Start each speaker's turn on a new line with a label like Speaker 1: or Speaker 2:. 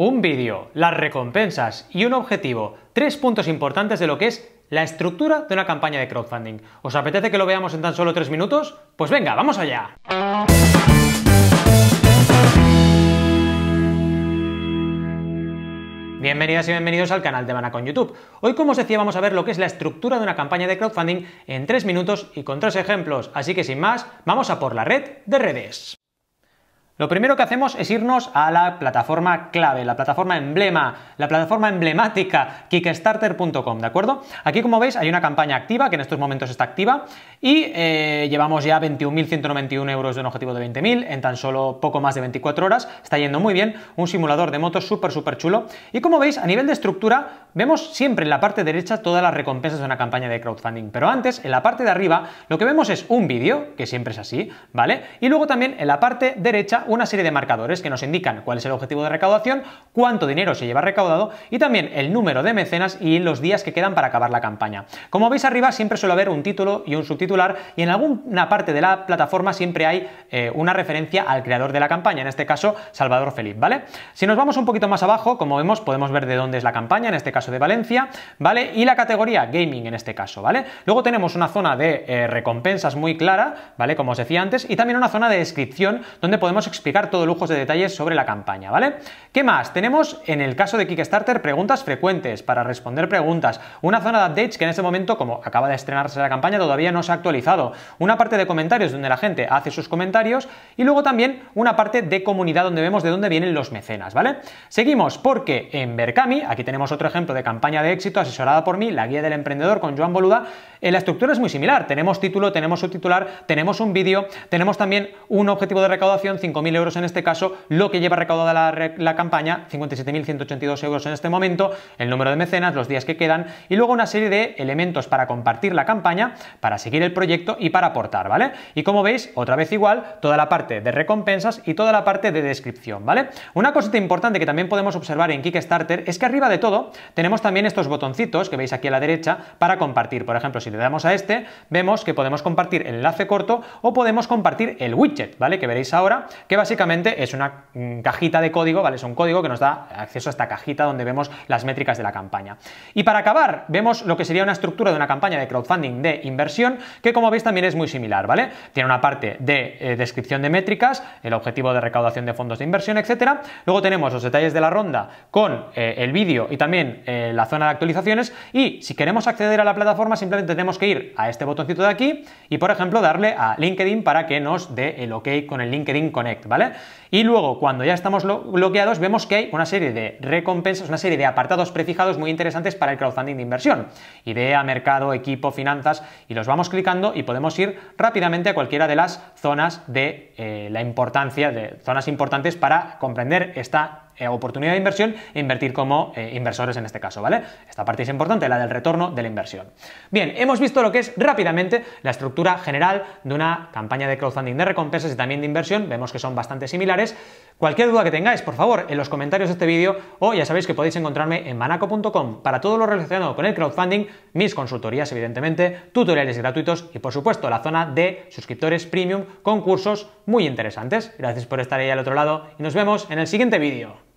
Speaker 1: Un vídeo, las recompensas y un objetivo. Tres puntos importantes de lo que es la estructura de una campaña de crowdfunding. ¿Os apetece que lo veamos en tan solo tres minutos? Pues venga, vamos allá. Bienvenidas y bienvenidos al canal de con YouTube. Hoy, como os decía, vamos a ver lo que es la estructura de una campaña de crowdfunding en tres minutos y con tres ejemplos. Así que sin más, vamos a por la red de redes. Lo primero que hacemos es irnos a la plataforma clave, la plataforma emblema, la plataforma emblemática, kickstarter.com, ¿de acuerdo? Aquí, como veis, hay una campaña activa, que en estos momentos está activa, y eh, llevamos ya 21.191 euros de un objetivo de 20.000 en tan solo poco más de 24 horas. Está yendo muy bien, un simulador de motos súper, súper chulo. Y como veis, a nivel de estructura, Vemos siempre en la parte derecha todas las recompensas de una campaña de crowdfunding, pero antes, en la parte de arriba, lo que vemos es un vídeo, que siempre es así, ¿vale? Y luego también en la parte derecha una serie de marcadores que nos indican cuál es el objetivo de recaudación, cuánto dinero se lleva recaudado y también el número de mecenas y los días que quedan para acabar la campaña. Como veis arriba siempre suele haber un título y un subtitular y en alguna parte de la plataforma siempre hay eh, una referencia al creador de la campaña, en este caso Salvador Felipe ¿vale? Si nos vamos un poquito más abajo, como vemos, podemos ver de dónde es la campaña, en este caso de Valencia, ¿vale? Y la categoría gaming en este caso, ¿vale? Luego tenemos una zona de eh, recompensas muy clara, ¿vale? Como os decía antes, y también una zona de descripción donde podemos explicar todo lujos de detalles sobre la campaña, ¿vale? ¿Qué más? Tenemos en el caso de Kickstarter preguntas frecuentes para responder preguntas, una zona de updates que en este momento, como acaba de estrenarse la campaña, todavía no se ha actualizado, una parte de comentarios donde la gente hace sus comentarios y luego también una parte de comunidad donde vemos de dónde vienen los mecenas, ¿vale? Seguimos porque en Berkami, aquí tenemos otro ejemplo de campaña de éxito asesorada por mí, la guía del emprendedor con Joan Boluda, eh, la estructura es muy similar. Tenemos título, tenemos subtitular, tenemos un vídeo, tenemos también un objetivo de recaudación, 5.000 euros en este caso, lo que lleva recaudada la, la campaña, 57.182 euros en este momento, el número de mecenas, los días que quedan y luego una serie de elementos para compartir la campaña, para seguir el proyecto y para aportar, ¿vale? Y como veis, otra vez igual, toda la parte de recompensas y toda la parte de descripción, ¿vale? Una cosita importante que también podemos observar en Kickstarter es que arriba de todo tenemos también estos botoncitos que veis aquí a la derecha para compartir. Por ejemplo, si le damos a este, vemos que podemos compartir el enlace corto o podemos compartir el widget, ¿vale? Que veréis ahora, que básicamente es una mm, cajita de código, ¿vale? Es un código que nos da acceso a esta cajita donde vemos las métricas de la campaña. Y para acabar, vemos lo que sería una estructura de una campaña de crowdfunding de inversión, que como veis también es muy similar, ¿vale? Tiene una parte de eh, descripción de métricas, el objetivo de recaudación de fondos de inversión, etcétera. Luego tenemos los detalles de la ronda con eh, el vídeo y también eh, la zona de actualizaciones y si queremos acceder a la plataforma simplemente tenemos que ir a este botoncito de aquí y por ejemplo darle a LinkedIn para que nos dé el OK con el LinkedIn Connect, ¿vale? Y luego cuando ya estamos bloqueados vemos que hay una serie de recompensas, una serie de apartados prefijados muy interesantes para el crowdfunding de inversión. Idea, mercado, equipo, finanzas y los vamos clicando y podemos ir rápidamente a cualquiera de las zonas de eh, la importancia, de zonas importantes para comprender esta eh, oportunidad de inversión e invertir como eh, inversores en este caso, ¿vale? Esta parte es importante, la del retorno de la inversión. Bien, hemos visto lo que es rápidamente la estructura general de una campaña de crowdfunding de recompensas y también de inversión, vemos que son bastante similares. Cualquier duda que tengáis, por favor, en los comentarios de este vídeo o ya sabéis que podéis encontrarme en manaco.com para todo lo relacionado con el crowdfunding, mis consultorías evidentemente, tutoriales gratuitos y por supuesto la zona de suscriptores premium con cursos muy interesantes. Gracias por estar ahí al otro lado y nos vemos en el siguiente vídeo.